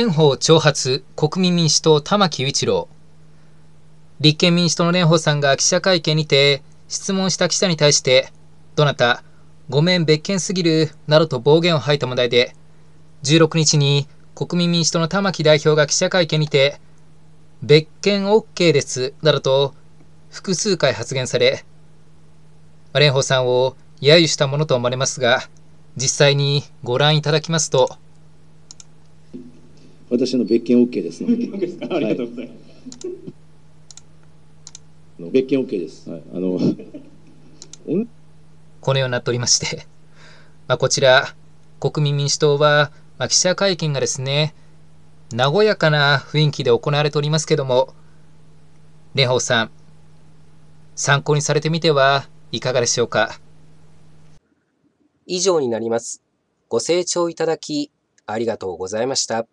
蓮舫挑発国民民主党玉木雄一郎立憲民主党の蓮舫さんが記者会見にて質問した記者に対してどなたごめん別件すぎるなどと暴言を吐いた問題で16日に国民民主党の玉木代表が記者会見にて別件 OK ですなどと複数回発言され蓮舫さんを揶揄したものと思われますが実際にご覧いただきますと私の別件 OK ですので。ですかありがとうございます。はい、別件 OK です。はい、あの このようになっておりまして、まあ、こちら、国民民主党は、まあ、記者会見がですね、和やかな雰囲気で行われておりますけども、蓮舫さん、参考にされてみてはいかがでしょうか。以上になります。ご清聴いただき、ありがとうございました。